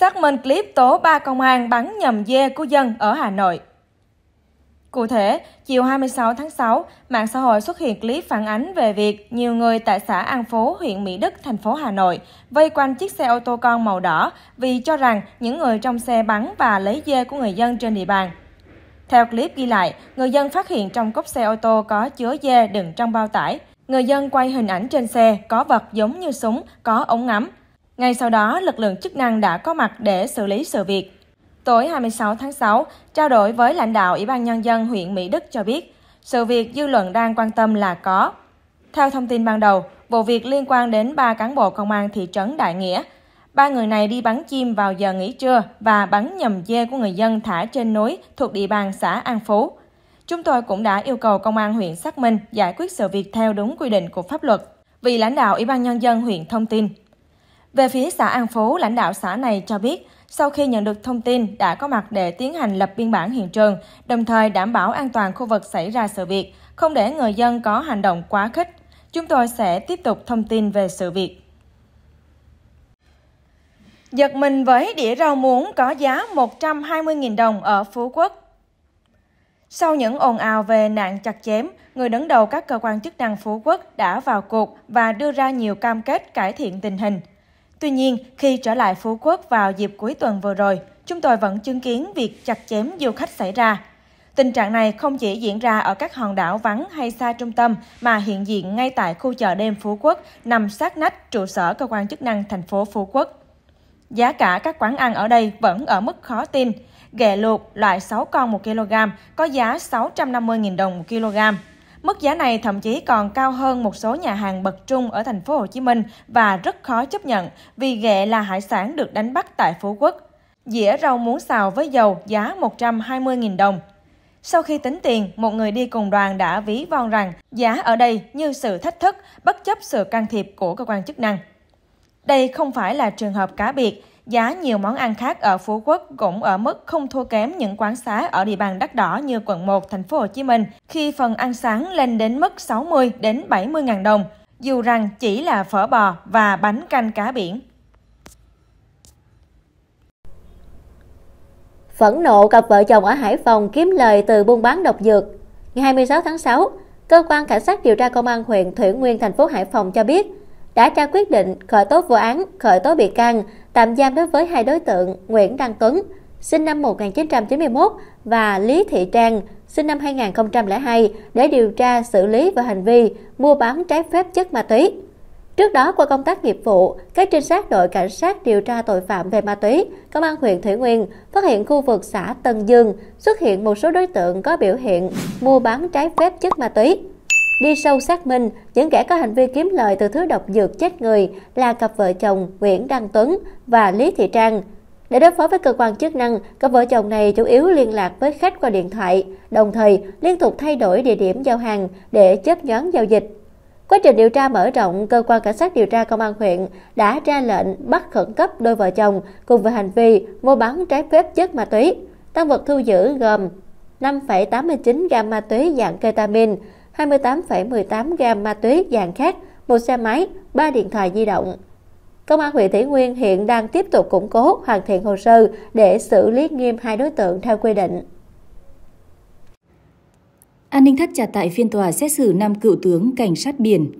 Xác minh clip tố ba công an bắn nhầm dê của dân ở Hà Nội. Cụ thể, chiều 26 tháng 6, mạng xã hội xuất hiện clip phản ánh về việc nhiều người tại xã An Phú, huyện Mỹ Đức, thành phố Hà Nội vây quanh chiếc xe ô tô con màu đỏ vì cho rằng những người trong xe bắn và lấy dê của người dân trên địa bàn. Theo clip ghi lại, người dân phát hiện trong cốc xe ô tô có chứa dê đựng trong bao tải. Người dân quay hình ảnh trên xe có vật giống như súng, có ống ngắm, ngay sau đó, lực lượng chức năng đã có mặt để xử lý sự việc. Tối 26 tháng 6, trao đổi với lãnh đạo Ủy ban Nhân dân huyện Mỹ Đức cho biết, sự việc dư luận đang quan tâm là có. Theo thông tin ban đầu, vụ việc liên quan đến ba cán bộ công an thị trấn Đại Nghĩa. Ba người này đi bắn chim vào giờ nghỉ trưa và bắn nhầm dê của người dân thả trên núi thuộc địa bàn xã An Phú. Chúng tôi cũng đã yêu cầu công an huyện xác minh giải quyết sự việc theo đúng quy định của pháp luật. Vì lãnh đạo Ủy ban Nhân dân huyện thông tin, về phía xã An Phú, lãnh đạo xã này cho biết, sau khi nhận được thông tin đã có mặt để tiến hành lập biên bản hiện trường, đồng thời đảm bảo an toàn khu vực xảy ra sự việc, không để người dân có hành động quá khích. Chúng tôi sẽ tiếp tục thông tin về sự việc. Giật mình với đĩa rau muống có giá 120.000 đồng ở Phú Quốc. Sau những ồn ào về nạn chặt chém, người đứng đầu các cơ quan chức năng Phú Quốc đã vào cuộc và đưa ra nhiều cam kết cải thiện tình hình. Tuy nhiên, khi trở lại Phú Quốc vào dịp cuối tuần vừa rồi, chúng tôi vẫn chứng kiến việc chặt chém du khách xảy ra. Tình trạng này không chỉ diễn ra ở các hòn đảo vắng hay xa trung tâm mà hiện diện ngay tại khu chợ đêm Phú Quốc nằm sát nách trụ sở cơ quan chức năng thành phố Phú Quốc. Giá cả các quán ăn ở đây vẫn ở mức khó tin. Ghẹ luộc loại 6 con 1 kg có giá 650.000 đồng 1 kg. Mức giá này thậm chí còn cao hơn một số nhà hàng bậc trung ở thành phố Hồ Chí Minh và rất khó chấp nhận vì ghẹ là hải sản được đánh bắt tại Phú Quốc. Dĩa rau muống xào với dầu giá 120.000 đồng. Sau khi tính tiền, một người đi cùng đoàn đã ví von rằng giá ở đây như sự thách thức bất chấp sự can thiệp của cơ quan chức năng. Đây không phải là trường hợp cá biệt, Giá nhiều món ăn khác ở Phú Quốc cũng ở mức không thua kém những quán xá ở địa bàn đắt đỏ như quận 1, thành phố Hồ Chí Minh, khi phần ăn sáng lên đến mức 60 đến 70 ngàn đồng, dù rằng chỉ là phở bò và bánh canh cá biển. Phẫn nộ cặp vợ chồng ở Hải Phòng kiếm lời từ buôn bán độc dược. Ngày 26 tháng 6, cơ quan cảnh sát điều tra công an huyện Thủy Nguyên thành phố Hải Phòng cho biết đã ra quyết định khởi tố vụ án, khởi tố bị can tạm giam đối với hai đối tượng Nguyễn Đăng Tuấn, sinh năm 1991 và Lý Thị Trang, sinh năm 2002 để điều tra xử lý về hành vi mua bán trái phép chất ma túy. Trước đó, qua công tác nghiệp vụ, các trinh sát đội cảnh sát điều tra tội phạm về ma túy, Công an huyện Thủy Nguyên phát hiện khu vực xã Tân Dương xuất hiện một số đối tượng có biểu hiện mua bán trái phép chất ma túy. Đi sâu xác minh, những kẻ có hành vi kiếm lời từ thứ độc dược chết người là cặp vợ chồng Nguyễn Đăng Tuấn và Lý Thị Trang. Để đối phó với cơ quan chức năng, cặp vợ chồng này chủ yếu liên lạc với khách qua điện thoại, đồng thời liên tục thay đổi địa điểm giao hàng để chớp nhoáng giao dịch. Quá trình điều tra mở rộng, cơ quan cảnh sát điều tra công an huyện đã ra lệnh bắt khẩn cấp đôi vợ chồng cùng với hành vi mua bán trái phép chất ma túy. Tăng vật thu giữ gồm 5,89 gam ma túy dạng ketamin, 28,18 gam ma túy dạng khác, một xe máy, 3 điện thoại di động. Công an huyện Thủy Nguyên hiện đang tiếp tục củng cố hoàn thiện hồ sơ để xử lý nghiêm hai đối tượng theo quy định. An ninh thắt chặt tại phiên tòa xét xử năm cựu tướng cảnh sát biển.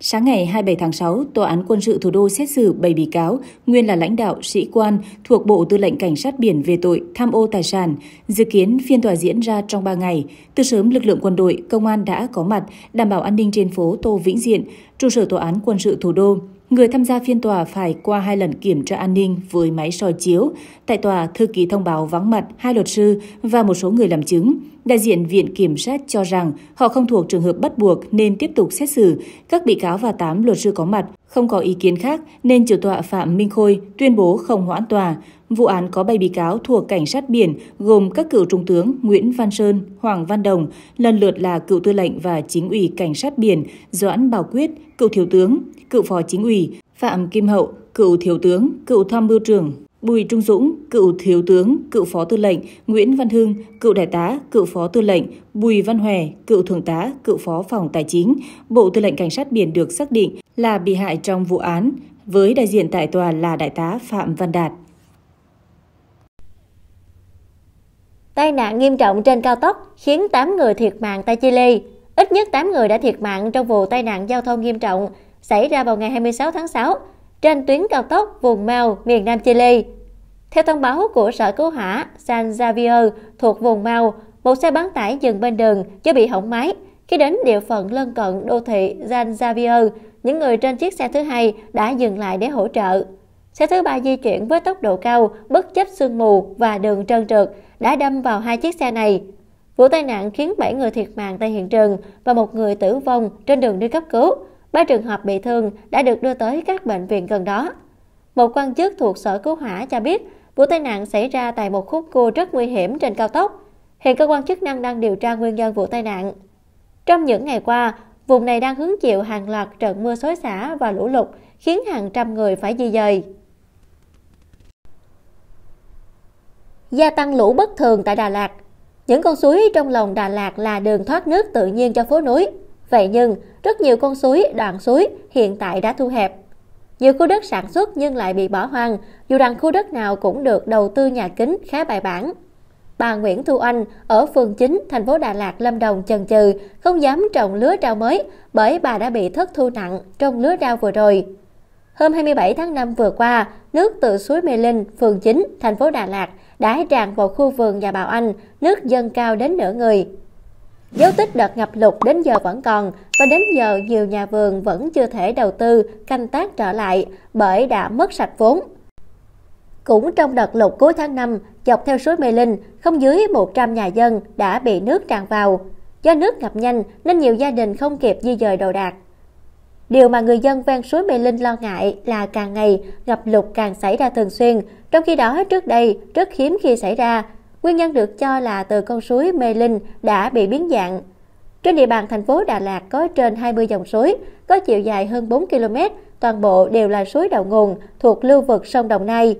Sáng ngày 27 tháng 6, Tòa án quân sự thủ đô xét xử 7 bị cáo, nguyên là lãnh đạo, sĩ quan thuộc Bộ Tư lệnh Cảnh sát biển về tội tham ô tài sản. Dự kiến phiên tòa diễn ra trong 3 ngày. Từ sớm, lực lượng quân đội, công an đã có mặt, đảm bảo an ninh trên phố Tô Vĩnh Diện, trụ sở Tòa án quân sự thủ đô. Người tham gia phiên tòa phải qua hai lần kiểm tra an ninh với máy soi chiếu. Tại tòa, thư ký thông báo vắng mặt hai luật sư và một số người làm chứng. Đại diện Viện Kiểm sát cho rằng họ không thuộc trường hợp bắt buộc nên tiếp tục xét xử. Các bị cáo và 8 luật sư có mặt không có ý kiến khác nên chủ tọa Phạm Minh Khôi tuyên bố không hoãn tòa. Vụ án có 7 bị cáo thuộc cảnh sát biển gồm các cựu trung tướng Nguyễn Văn Sơn, Hoàng Văn Đồng, lần lượt là cựu tư lệnh và chính ủy cảnh sát biển Doãn Bảo Quyết, cựu thiếu tướng, cựu phó chính ủy, Phạm Kim Hậu, cựu thiếu tướng, cựu tham mưu trưởng Bùi Trung Dũng, cựu thiếu tướng, cựu phó tư lệnh, Nguyễn Văn Hưng, cựu đại tá, cựu phó tư lệnh, Bùi Văn Hòe, cựu thượng tá, cựu phó phòng tài chính, Bộ Tư lệnh Cảnh sát biển được xác định là bị hại trong vụ án, với đại diện tại tòa là đại tá Phạm Văn Đạt. Tai nạn nghiêm trọng trên cao tốc khiến 8 người thiệt mạng tại Chile. Ít nhất 8 người đã thiệt mạng trong vụ tai nạn giao thông nghiêm trọng xảy ra vào ngày 26 tháng 6 trên tuyến cao tốc vùng Mao, miền Nam Chile. Theo thông báo của Sở Cứu hỏa San Javier thuộc vùng Mao, một xe bán tải dừng bên đường do bị hỏng máy. Khi đến địa phận lân cận đô thị San Javier, những người trên chiếc xe thứ hai đã dừng lại để hỗ trợ. Xe thứ ba di chuyển với tốc độ cao, bất chấp sương mù và đường trơn trượt, đã đâm vào hai chiếc xe này. Vụ tai nạn khiến 7 người thiệt mạng tại hiện trường và một người tử vong trên đường đi cấp cứu. Ba trường hợp bị thương đã được đưa tới các bệnh viện gần đó. Một quan chức thuộc Sở Cứu hỏa cho biết vụ tai nạn xảy ra tại một khúc cua rất nguy hiểm trên cao tốc. Hiện cơ quan chức năng đang điều tra nguyên nhân vụ tai nạn. Trong những ngày qua, vùng này đang hứng chịu hàng loạt trận mưa xối xả và lũ lụt khiến hàng trăm người phải di dời. Gia tăng lũ bất thường tại Đà Lạt Những con suối trong lòng Đà Lạt là đường thoát nước tự nhiên cho phố núi. Vậy nhưng, rất nhiều con suối, đoạn suối hiện tại đã thu hẹp. Nhiều khu đất sản xuất nhưng lại bị bỏ hoang, dù rằng khu đất nào cũng được đầu tư nhà kính khá bài bản. Bà Nguyễn Thu Anh ở phường 9, thành phố Đà Lạt, Lâm Đồng chần chừ, không dám trồng lứa rau mới bởi bà đã bị thất thu nặng trong lứa rau vừa rồi. Hôm 27 tháng 5 vừa qua, nước từ suối Mê Linh, phường 9, thành phố Đà Lạt đã tràn vào khu vườn nhà bà Anh, nước dâng cao đến nửa người. Dấu tích đợt ngập lụt đến giờ vẫn còn và đến giờ nhiều nhà vườn vẫn chưa thể đầu tư canh tác trở lại bởi đã mất sạch vốn. Cũng trong đợt lụt cuối tháng 5, dọc theo suối Mê Linh, không dưới 100 nhà dân đã bị nước tràn vào. Do nước ngập nhanh nên nhiều gia đình không kịp di dời đồ đạc. Điều mà người dân ven suối Mê Linh lo ngại là càng ngày ngập lụt càng xảy ra thường xuyên, trong khi đó trước đây rất hiếm khi xảy ra Nguyên nhân được cho là từ con suối Mê Linh đã bị biến dạng. Trên địa bàn thành phố Đà Lạt có trên 20 dòng suối, có chiều dài hơn 4 km, toàn bộ đều là suối đầu nguồn thuộc lưu vực sông Đồng Nai.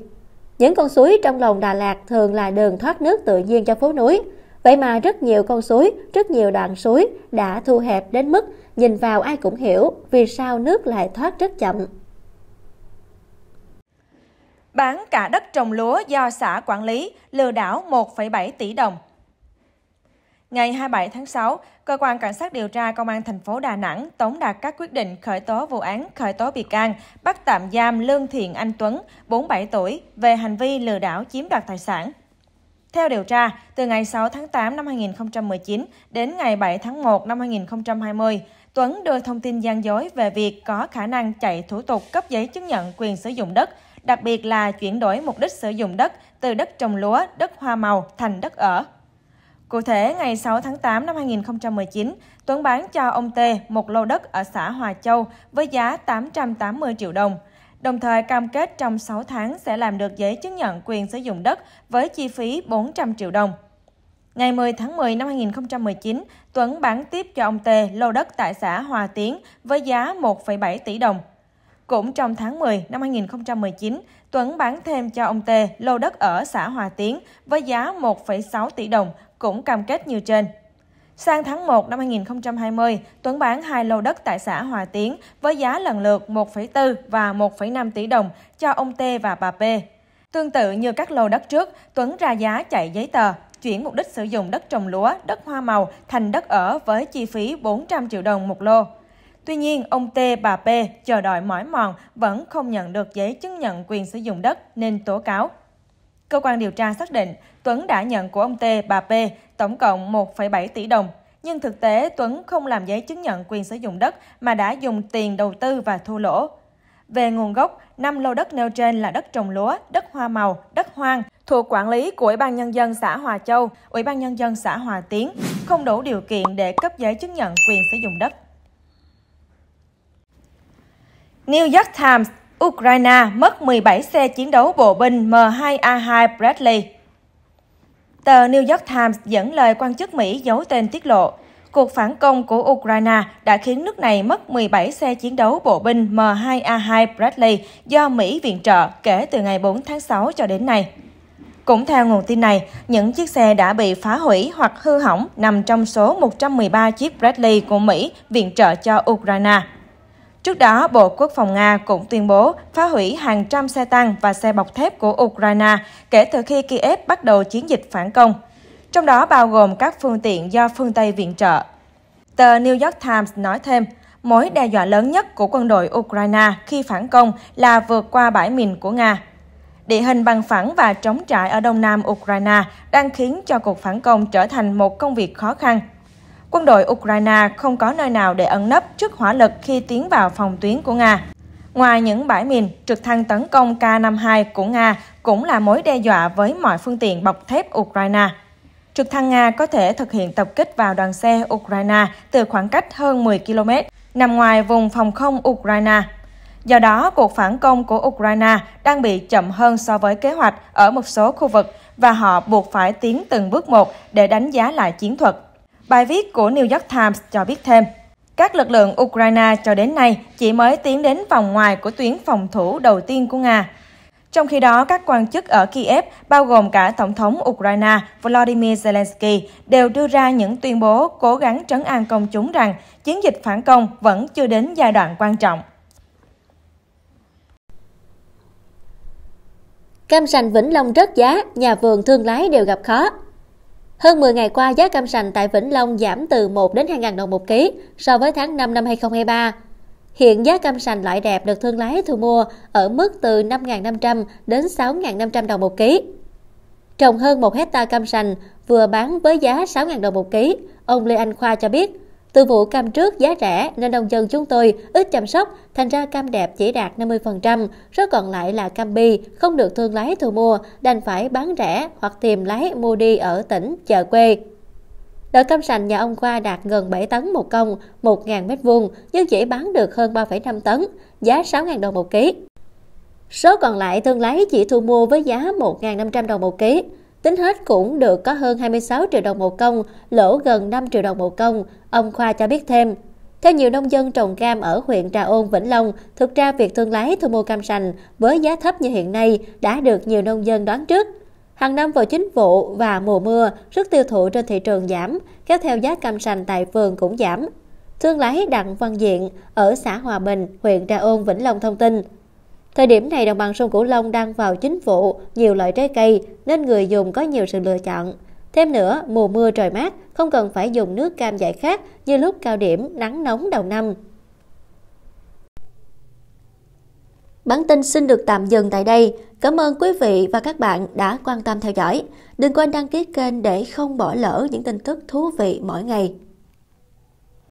Những con suối trong lòng Đà Lạt thường là đường thoát nước tự nhiên cho phố núi. Vậy mà rất nhiều con suối, rất nhiều đoạn suối đã thu hẹp đến mức nhìn vào ai cũng hiểu vì sao nước lại thoát rất chậm bán cả đất trồng lúa do xã quản lý, lừa đảo 1,7 tỷ đồng. Ngày 27 tháng 6, cơ quan cảnh sát điều tra công an thành phố Đà Nẵng tống đạt các quyết định khởi tố vụ án, khởi tố bị can, bắt tạm giam Lương Thiện Anh Tuấn, 47 tuổi, về hành vi lừa đảo chiếm đoạt tài sản. Theo điều tra, từ ngày 6 tháng 8 năm 2019 đến ngày 7 tháng 1 năm 2020, Tuấn đưa thông tin gian dối về việc có khả năng chạy thủ tục cấp giấy chứng nhận quyền sử dụng đất đặc biệt là chuyển đổi mục đích sử dụng đất từ đất trồng lúa, đất hoa màu thành đất ở. Cụ thể, ngày 6 tháng 8 năm 2019, Tuấn bán cho ông T một lô đất ở xã Hòa Châu với giá 880 triệu đồng, đồng thời cam kết trong 6 tháng sẽ làm được giấy chứng nhận quyền sử dụng đất với chi phí 400 triệu đồng. Ngày 10 tháng 10 năm 2019, Tuấn bán tiếp cho ông T lô đất tại xã Hòa Tiến với giá 1,7 tỷ đồng. Cũng trong tháng 10 năm 2019, Tuấn bán thêm cho ông T lô đất ở xã Hòa Tiến với giá 1,6 tỷ đồng, cũng cam kết như trên. Sang tháng 1 năm 2020, Tuấn bán hai lô đất tại xã Hòa Tiến với giá lần lượt 1,4 và 1,5 tỷ đồng cho ông T và bà P. Tương tự như các lô đất trước, Tuấn ra giá chạy giấy tờ, chuyển mục đích sử dụng đất trồng lúa, đất hoa màu thành đất ở với chi phí 400 triệu đồng một lô. Tuy nhiên, ông T bà P chờ đợi mỏi mòn vẫn không nhận được giấy chứng nhận quyền sử dụng đất nên tố cáo. Cơ quan điều tra xác định Tuấn đã nhận của ông T bà P tổng cộng 1,7 tỷ đồng. Nhưng thực tế Tuấn không làm giấy chứng nhận quyền sử dụng đất mà đã dùng tiền đầu tư và thua lỗ. Về nguồn gốc, 5 lô đất nêu trên là đất trồng lúa, đất hoa màu, đất hoang, thuộc quản lý của Ủy ban Nhân dân xã Hòa Châu, Ủy ban Nhân dân xã Hòa Tiến, không đủ điều kiện để cấp giấy chứng nhận quyền sử dụng đất. New York Times, Ukraine mất 17 xe chiến đấu bộ binh M2A2 Bradley. Tờ New York Times dẫn lời quan chức Mỹ giấu tên tiết lộ, cuộc phản công của Ukraine đã khiến nước này mất 17 xe chiến đấu bộ binh M2A2 Bradley do Mỹ viện trợ kể từ ngày 4 tháng 6 cho đến nay. Cũng theo nguồn tin này, những chiếc xe đã bị phá hủy hoặc hư hỏng nằm trong số 113 chiếc Bradley của Mỹ viện trợ cho Ukraine. Trước đó, Bộ Quốc phòng Nga cũng tuyên bố phá hủy hàng trăm xe tăng và xe bọc thép của Ukraine kể từ khi Kiev bắt đầu chiến dịch phản công, trong đó bao gồm các phương tiện do phương Tây viện trợ. Tờ New York Times nói thêm, mối đe dọa lớn nhất của quân đội Ukraine khi phản công là vượt qua bãi mìn của Nga. Địa hình bằng phẳng và trống trải ở đông nam Ukraine đang khiến cho cuộc phản công trở thành một công việc khó khăn quân đội Ukraine không có nơi nào để ẩn nấp trước hỏa lực khi tiến vào phòng tuyến của Nga. Ngoài những bãi mìn, trực thăng tấn công K-52 của Nga cũng là mối đe dọa với mọi phương tiện bọc thép Ukraine. Trực thăng Nga có thể thực hiện tập kích vào đoàn xe Ukraine từ khoảng cách hơn 10 km, nằm ngoài vùng phòng không Ukraine. Do đó, cuộc phản công của Ukraine đang bị chậm hơn so với kế hoạch ở một số khu vực và họ buộc phải tiến từng bước một để đánh giá lại chiến thuật. Bài viết của New York Times cho biết thêm, các lực lượng Ukraine cho đến nay chỉ mới tiến đến vòng ngoài của tuyến phòng thủ đầu tiên của Nga. Trong khi đó, các quan chức ở Kiev, bao gồm cả Tổng thống Ukraine Volodymyr Zelensky, đều đưa ra những tuyên bố cố gắng trấn an công chúng rằng chiến dịch phản công vẫn chưa đến giai đoạn quan trọng. Cam sành Vĩnh Long rất giá, nhà vườn thương lái đều gặp khó. Hơn 10 ngày qua, giá cam sành tại Vĩnh Long giảm từ 1 đến 2.000 đồng một ký so với tháng 5 năm 2023. Hiện giá cam sành loại đẹp được thương lái thu mua ở mức từ 5.500 đến 6.500 đồng một ký. Trồng hơn 1 hecta cam sành vừa bán với giá 6.000 đồng một ký, ông Lê Anh Khoa cho biết từ vụ cam trước giá rẻ nên nông dân chúng tôi ít chăm sóc, thành ra cam đẹp chỉ đạt 50%, số còn lại là cam bi, không được thương lái thu mua, đành phải bán rẻ hoặc tìm lái mua đi ở tỉnh, chợ quê. Đợi cam sành nhà ông Khoa đạt gần 7 tấn một công, 1.000 mét vuông, nhưng chỉ bán được hơn 3,5 tấn, giá 6.000 đồng một ký. Số còn lại thương lái chỉ thu mua với giá 1.500 đồng một ký. Tính hết cũng được có hơn 26 triệu đồng một công, lỗ gần 5 triệu đồng một công, ông Khoa cho biết thêm. Theo nhiều nông dân trồng cam ở huyện Trà Ôn, Vĩnh Long, thực ra việc thương lái thu mua cam sành với giá thấp như hiện nay đã được nhiều nông dân đoán trước. Hàng năm vào chính vụ và mùa mưa, sức tiêu thụ trên thị trường giảm, kéo theo giá cam sành tại vườn cũng giảm. Thương lái Đặng Văn Diện ở xã Hòa Bình, huyện Trà Ôn, Vĩnh Long thông tin – Thời điểm này đồng bằng sông Cửu Long đang vào chính vụ nhiều loại trái cây nên người dùng có nhiều sự lựa chọn. Thêm nữa, mùa mưa trời mát không cần phải dùng nước cam giải khát như lúc cao điểm nắng nóng đầu năm. Bản tin xin được tạm dừng tại đây. Cảm ơn quý vị và các bạn đã quan tâm theo dõi. Đừng quên đăng ký kênh để không bỏ lỡ những tin tức thú vị mỗi ngày.